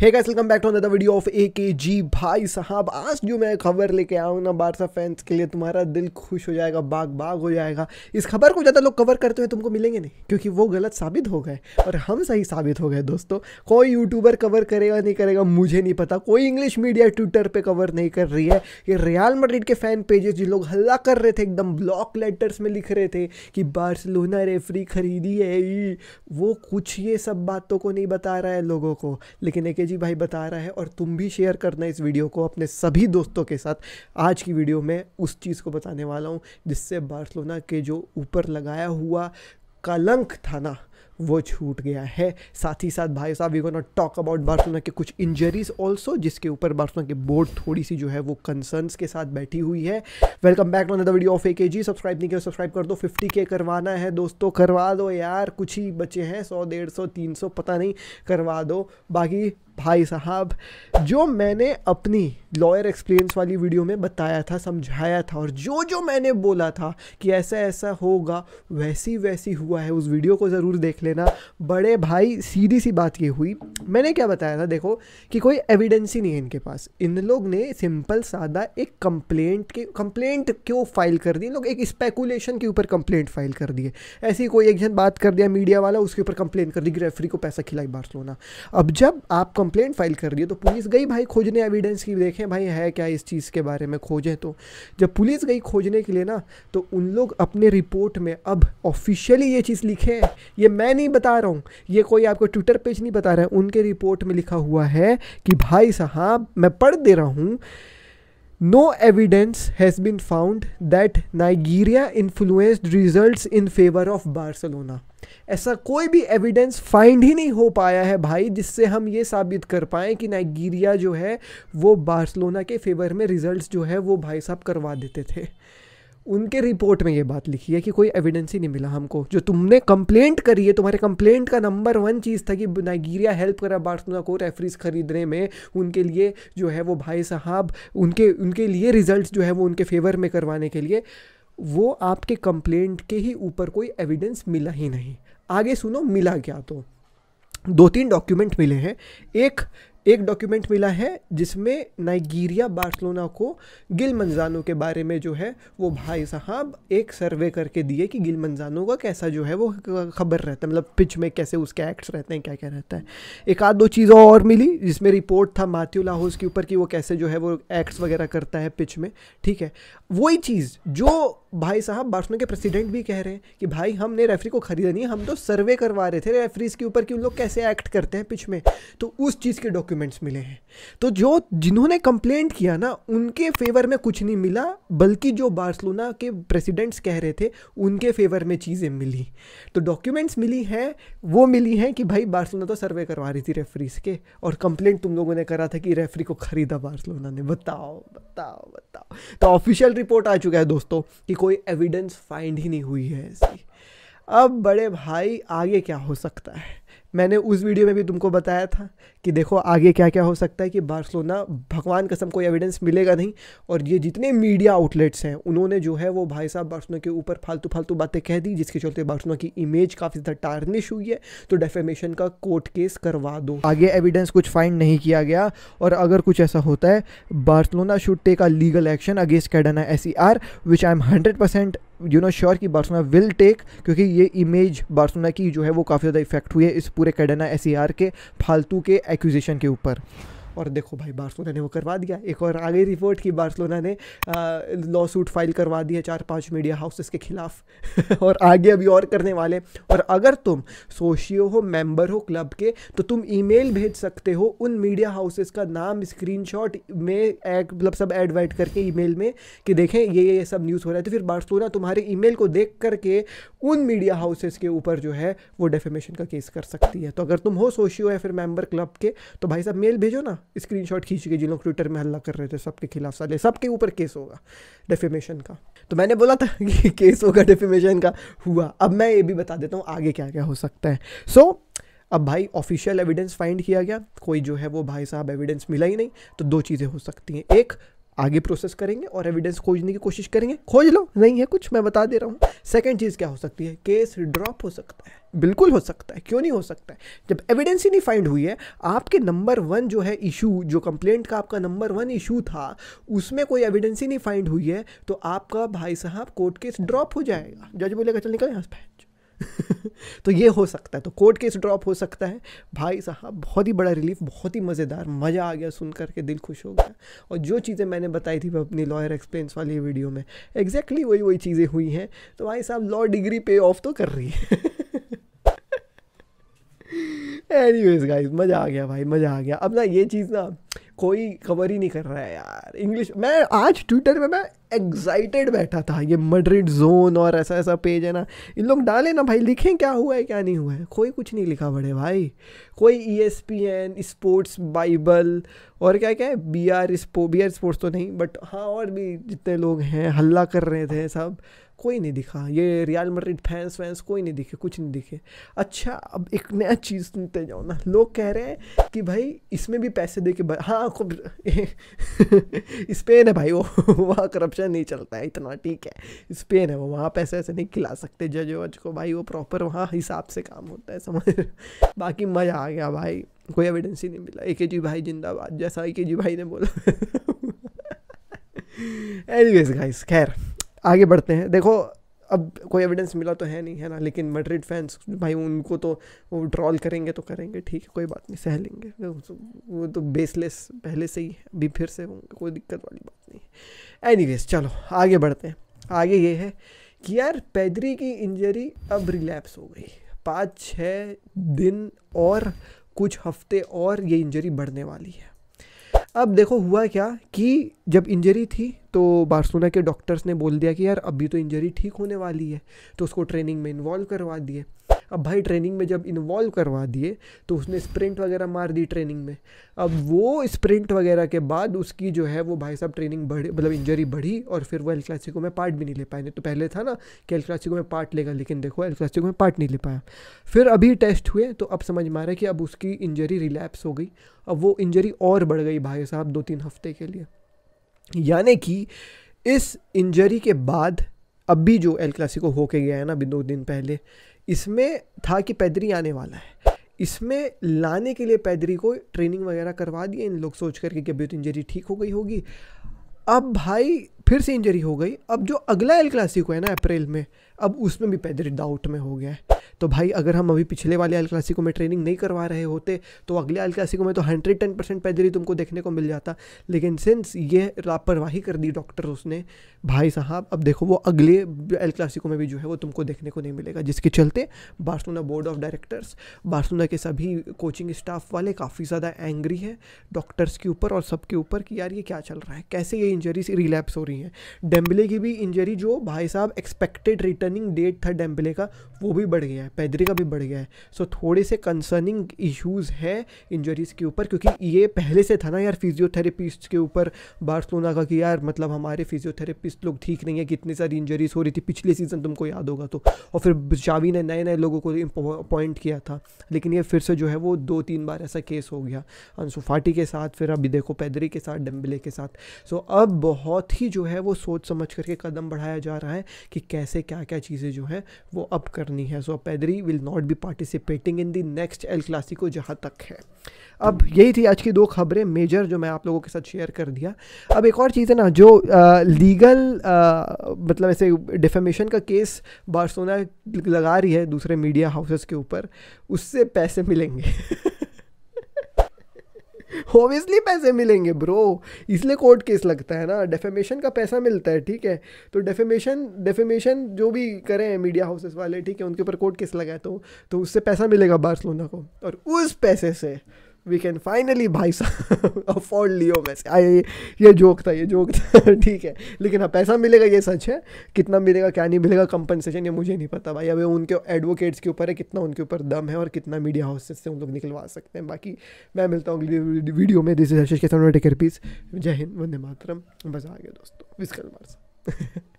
हे कैसे come back to another video of A K G भाई साहब आज जो मैं खबर लेके आया हूँ ना बारसा फैंस के लिए तुम्हारा दिल खुश हो जाएगा बाग बाग हो जाएगा इस खबर को ज़्यादा लोग कवर करते हुए तुमको मिलेंगे नहीं क्योंकि वो गलत साबित हो गए और हम सही साबित हो गए दोस्तों कोई यूट्यूबर कवर करेगा नहीं करेगा मुझे नहीं पता कोई इंग्लिश मीडिया ट्विटर पर कवर नहीं कर रही है ये रियाल मड्रिड के फैन पेजेस जो लोग हल्ला कर रहे थे एकदम ब्लॉक लेटर्स में लिख रहे थे कि बार्सलोना रेफरी खरीदी है वो कुछ ये सब बातों को नहीं बता रहा है लोगों को लेकिन एक जी भाई बता रहा है और तुम भी शेयर करना इस वीडियो को अपने सभी दोस्तों के साथ आज की वीडियो में उस चीज़ को बताने वाला हूँ जिससे बार्सलोना के जो ऊपर लगाया हुआ कलंक था ना वो छूट गया है साथ ही साथ भाई साहब we go not talk about Barcelona के कुछ इंजरीज ऑल्सो जिसके ऊपर बार्सोना के बोर्ड थोड़ी सी जो है वो कंसर्न्स के साथ बैठी हुई है welcome back to another video of A K G subscribe नहीं किया सब्सक्राइब तो कर दो फिफ्टी के करवाना है दोस्तों करवा दो यार कुछ ही बचे हैं सौ डेढ़ सौ तीन सौ पता नहीं करवा दो बाकी भाई साहब जो मैंने अपनी लॉयर एक्सपीरियंस वाली वीडियो में बताया था समझाया था और जो जो मैंने बोला था कि ऐसा ऐसा होगा वैसी वैसी हुआ है उस वीडियो को ज़रूर देख देख लेना बड़े भाई सीधी सी बात ये हुई मैंने क्या बताया था देखो कि कोई एविडेंस ही नहीं है इनके पास इन लोग ने सिंपल सादा एक कंप्लेंट के कंप्लेंट क्यों फाइल कर दी लोग एक स्पेकुलेशन के ऊपर कंप्लेंट फाइल कर दी है ऐसी कोई एक जन बात कर दिया मीडिया वाला उसके ऊपर कंप्लेंट कर दी कि रेफरी को पैसा खिलाई सोना अब जब आप कंप्लेंट फाइल कर दिए तो पुलिस गई भाई खोजने एविडेंस की देखें भाई है क्या इस चीज़ के बारे में खोजें तो जब पुलिस गई खोजने के लिए ना तो उन लोग अपने रिपोर्ट में अब ऑफिशियली ये चीज़ लिखे हैं ये मैं नहीं बता रहा हूँ ये कोई आपको ट्विटर पेज नहीं बता रहा है उनके के रिपोर्ट में लिखा हुआ है कि भाई साहब मैं पढ़ दे रहा हूँ no evidence has been found that Negreira influenced results in favour of Barcelona ऐसा कोई भी एविडेंस फाइंड ही नहीं हो पाया है भाई जिससे हम ये साबित कर पाएँ कि नाइगीरिया जो है वो बार्सलोना के फेवर में रिजल्ट्स जो है वो भाई साहब करवा देते थे उनके रिपोर्ट में ये बात लिखी है कि कोई एविडेंस ही नहीं मिला हमको जो तुमने कंप्लेंट करी है तुम्हारे कंप्लेंट का नंबर वन चीज़ था कि नाइगीरिया हेल्प करा बार्सलोना को रेफरीज खरीदने में उनके लिए जो है वो भाई साहब उनके उनके लिए रिजल्ट जो है वो उनके फेवर में करवाने के लिए वो आपके कंप्लेंट के ही ऊपर कोई एविडेंस मिला ही नहीं आगे सुनो मिला क्या तो दो तीन डॉक्यूमेंट मिले हैं एक एक डॉक्यूमेंट मिला है जिसमें नाइगीरिया बार्सलोना को गिल मंजानों के बारे में जो है वो भाई साहब एक सर्वे करके दिए कि गिल मंजानों का कैसा जो है वो खबर रहता है मतलब पिच में कैसे उसके एक्ट्स रहते हैं क्या क्या रहता है एक आध दो चीज़ों और मिली जिसमें रिपोर्ट था माथ्यू लाहौस के ऊपर कि वो कैसे जो है वो एक्ट्स वगैरह करता है पिच में ठीक है वही चीज़ जो भाई साहब बार्सलोना के प्रेसिडेंट भी कह रहे हैं कि भाई हमने रेफरी को खरीदा नहीं हम तो सर्वे करवा रहे थे रेफरीज के ऊपर कि उन लोग कैसे एक्ट करते हैं पिच में तो उस चीज़ के डॉक्यूमेंट डॉक्यूमेंट्स मिले हैं तो जो जिन्होंने कंप्लेंट किया ना उनके फेवर में कुछ नहीं मिला बल्कि जो बार्सलोना के प्रेसिडेंट्स कह रहे थे उनके फेवर में चीज़ें मिली तो डॉक्यूमेंट्स मिली हैं वो मिली हैं कि भाई बार्सलोना तो सर्वे करवा रही थी रेफरीज के और कंप्लेंट तुम लोगों ने करा था कि रेफरी को ख़रीदा बार्सलोना ने बताओ बताओ बताओ तो ऑफिशियल रिपोर्ट आ चुका है दोस्तों कि कोई एविडेंस फाइंड ही नहीं हुई है ऐसी अब बड़े भाई आगे क्या हो सकता है मैंने उस वीडियो में भी तुमको बताया था कि देखो आगे क्या क्या हो सकता है कि बार्सलोना भगवान कसम कोई एविडेंस मिलेगा नहीं और ये जितने मीडिया आउटलेट्स हैं उन्होंने जो है वो भाई साहब बार्सलोना के ऊपर फालतू फालतू बातें कह दी जिसके चलते बार्सलोना की इमेज काफ़ी ज़्यादा टार्निश हुई है तो डेफेमेशन का कोर्ट केस करवा दो आगे एविडेंस कुछ फाइंड नहीं किया गया और अगर कुछ ऐसा होता है Barcelona should take a legal action against Cadena S C R which I am hundred percent you know sure कि बार्सलोना विल टेक क्योंकि ये इमेज बार्सलोना की जो है वो काफ़ी ज़्यादा इफेक्ट हुई है इस पूरे कैडेना एस e के फालतू के एक्विजिशन के ऊपर और देखो भाई बार्सलोना ने वो करवा दिया एक और आगे रिपोर्ट की बार्सलोना ने लॉ सूट फाइल करवा दिया चार पाँच मीडिया हाउसेस के खिलाफ और आगे अभी और करने वाले और अगर तुम सोशियो हो मेंबर हो क्लब के तो तुम ईमेल भेज सकते हो उन मीडिया हाउसेस का नाम स्क्रीन में एड मतलब सब एड वाइड करके ई में कि देखें ये ये सब न्यूज़ हो रहा है तो फिर बार्सलोना तुम्हारे ई को देख करके उन मीडिया हाउसेस के ऊपर जो है वो डेफेमेशन का केस कर सकती है तो अगर तुम हो सोशियो या फिर मेंबर क्लब के तो भाई साहब मेल भेजो ना स्क्रीन शॉट खींच के जिन लोग ट्विटर में हल्ला कर रहे थे सबके खिलाफ साले सबके ऊपर केस होगा डेफिमेशन का तो मैंने बोला था कि केस होगा डेफिमेशन का हुआ अब मैं ये भी बता देता हूँ आगे क्या क्या हो सकता है सो so, अब भाई ऑफिशियल एविडेंस फाइंड किया गया कोई जो है वो भाई साहब एविडेंस मिला ही नहीं तो दो चीज़ें हो सकती हैं एक आगे प्रोसेस करेंगे और एविडेंस खोजने की कोशिश करेंगे खोज लो नहीं है कुछ मैं बता दे रहा हूँ सेकेंड चीज़ क्या हो सकती है केस ड्रॉप हो सकता है बिल्कुल हो सकता है क्यों नहीं हो सकता है जब एविडेंस ही नहीं फाइंड हुई है आपके नंबर वन जो है इशू जो कंप्लेंट का आपका नंबर वन इशू था उसमें कोई एविडेंस ही नहीं फाइंड हुई है तो आपका भाई साहब कोर्ट केस ड्रॉप हो जाएगा जज बोलेगा चल निकल यहाँ से तो ये हो सकता है तो कोर्ट केस ड्रॉप हो सकता है भाई साहब बहुत ही बड़ा रिलीफ बहुत ही मज़ेदार मज़ा आ गया सुन करके दिल खुश हो गया और जो चीज़ें मैंने बताई थी अपनी लॉयर एक्सपीरियंस वाली वीडियो में एग्जैक्टली वही वही चीज़ें हुई हैं तो भाई साहब लॉ डिग्री पे ऑफ तो कर रही है एनी वेज गाइज मज़ा आ गया भाई मज़ा आ गया अब ना ये चीज़ ना कोई कवर ही नहीं कर रहा है यार इंग्लिश मैं आज ट्विटर में मैं एग्जाइटेड बैठा था ये मड्रिड जोन और ऐसा ऐसा पेज है ना इन लोग डालें ना भाई लिखें क्या हुआ है क्या नहीं हुआ है कोई कुछ नहीं लिखा बड़े भाई कोई E S P N sports Bible और क्या क्या है बी आर स्पो बी आर स्पोर्ट्स तो नहीं बट हाँ और भी जितने लोग हैं हल्ला कर रहे थे सब कोई नहीं दिखा ये रियल मड्रिड फैंस वैंस कोई नहीं दिखे कुछ नहीं दिखे अच्छा अब एक नया चीज़ सुनते जाओ ना लोग कह रहे हैं कि भाई इसमें भी पैसे दे के हाँ खूब स्पेन है भाई वो वहाँ करप्शन नहीं चलता है इतना ठीक है स्पेन है वो वहाँ पैसे ऐसे नहीं खिला सकते जज वज को भाई वो प्रॉपर वहाँ हिसाब से काम होता है समझ बाकी मज़ा आ गया भाई कोई एविडेंस ही नहीं मिला ए के जी भाई जिंदाबाद जैसा ए के जी भाई ने बोला एनीवेज गाइस खैर आगे बढ़ते हैं देखो अब कोई एविडेंस मिला तो है नहीं है ना लेकिन मड्रिड फैंस भाई उनको तो वो ड्रॉल करेंगे तो करेंगे ठीक है कोई बात नहीं सह लेंगे वो तो बेसलेस तो पहले से ही अभी फिर से होंगे कोई दिक्कत वाली बात नहीं एनी चलो आगे बढ़ते हैं आगे ये है कि यार पैदरी की इंजरी अब रिलैप्स हो गई पाँच छः दिन और कुछ हफ्ते और ये इंजरी बढ़ने वाली है अब देखो हुआ क्या कि जब इंजरी थी तो बार्सोना के डॉक्टर्स ने बोल दिया कि यार अभी तो इंजरी ठीक होने वाली है तो उसको ट्रेनिंग में इन्वॉल्व करवा दिए अब भाई ट्रेनिंग में जब इन्वॉल्व करवा दिए तो उसने स्प्रिंट वगैरह मार दी ट्रेनिंग में अब वो स्प्रिंट वगैरह के बाद उसकी जो है वो भाई साहब ट्रेनिंग बढ़ी मतलब इंजरी बढ़ी और फिर वो एल क्लासिको में पार्ट भी नहीं ले पाए नहीं तो पहले था ना कि एल क्लासिको में पार्ट लेगा लेकिन देखो एल क्लासिको में पार्ट नहीं ले पाया फिर अभी टेस्ट हुए तो अब समझ में आ रहा है कि अब उसकी इंजरी रिलैप्स हो गई अब वो इंजरी और बढ़ गई भाई साहब दो तीन हफ्ते के लिए यानी कि इस इंजरी के बाद अब भी जो एल क्लासिको होके गया है ना अभी दो दिन पहले इसमें था कि पैदरी आने वाला है इसमें लाने के लिए पैदरी को ट्रेनिंग वगैरह करवा दिए इन लोग सोच करके कि अभी तो इंजरी ठीक हो गई होगी अब भाई फिर से इंजरी हो गई अब जो अगला एल क्लासिको है ना अप्रैल में अब उसमें भी पैदरी डाउट में हो गया है तो भाई अगर हम अभी पिछले वाले एल क्लासिको में ट्रेनिंग नहीं करवा रहे होते तो अगले एल क्लासिको में तो हंड्रेड टेन परसेंट पैदरी तुमको देखने को मिल जाता लेकिन सिंस ये लापरवाही कर दी डॉक्टर उसने भाई साहब अब देखो वो अगले एल क्लासिको में भी जो है वो तुमको देखने को नहीं मिलेगा जिसके चलते Barcelona board of directors Barcelona के सभी कोचिंग स्टाफ वाले काफ़ी ज़्यादा एंग्री है डॉक्टर्स के ऊपर और सबके ऊपर कि यार ये क्या चल रहा है कैसे ये इंजरीज रिलैप्स हो रही नहीं है डेम्बले की भी इंजरी जो भाई साहब एक्सपेक्टेड रिटर्निंग डेट था डेम्बले का वो भी बढ़ गया है पैदरी का भी बढ़ गया है सो so, थोड़े से कंसर्निंग इश्यूज़ है इंजरीज़ के ऊपर क्योंकि ये पहले से था ना यार फिजियोथेरेपिस्ट के ऊपर बार्सलोना का कि यार मतलब हमारे फिजियोथेरेपिस्ट लोग ठीक नहीं है कितनी सारी इंजरीज हो रही थी पिछले सीज़न तुमको याद होगा तो और फिर शावी ने नए नए लोगों को अपॉइंट किया था लेकिन ये फिर से जो है वो दो तीन बार ऐसा केस हो गया अनसुफाटी के साथ फिर अभी देखो पैदरी के साथ डम्बले के साथ सो so, अब बहुत ही जो है वो सोच समझ करके कदम बढ़ाया जा रहा है कि कैसे क्या क्या चीज़ें जो हैं वो अब करनी है so Pedri will not be participating in the next El Clasico जहाँ तक है अब यही थी आज की दो खबरें मेजर जो मैं आप लोगों के साथ शेयर कर दिया अब एक और चीज़ है ना जो आ, लीगल आ, मतलब ऐसे डिफेमेशन का केस बारसोना लगा रही है दूसरे मीडिया हाउसेस के ऊपर उससे पैसे मिलेंगे ऑब्वियसली पैसे मिलेंगे ब्रो इसलिए कोर्ट केस लगता है ना डेफेमेशन का पैसा मिलता है ठीक है तो डेफेमेशन डेफेमेशन जो भी करें मीडिया हाउसेस वाले ठीक है उनके ऊपर कोर्ट केस लगाए तो, तो उससे पैसा मिलेगा बार्सलोना को और उस पैसे से वी कैन फाइनली भाई साहब अफोर्ड लियो वैसे आई ये जोक था ये जोक था ठीक है लेकिन हाँ पैसा मिलेगा ये सच है कितना मिलेगा क्या नहीं मिलेगा कंपनसेशन ये मुझे नहीं पता भाई अब उनके एडवोकेट्स के ऊपर है कितना उनके ऊपर दम है और कितना मीडिया हाउसेस से उन लोग निकलवा सकते हैं बाकी मैं मिलता हूँ अगली वीडियो में दिस इज आशीष के सामने टेकर पीस जय हिंद वंदे मातरम बस आ गया दोस्तों विस्कल मार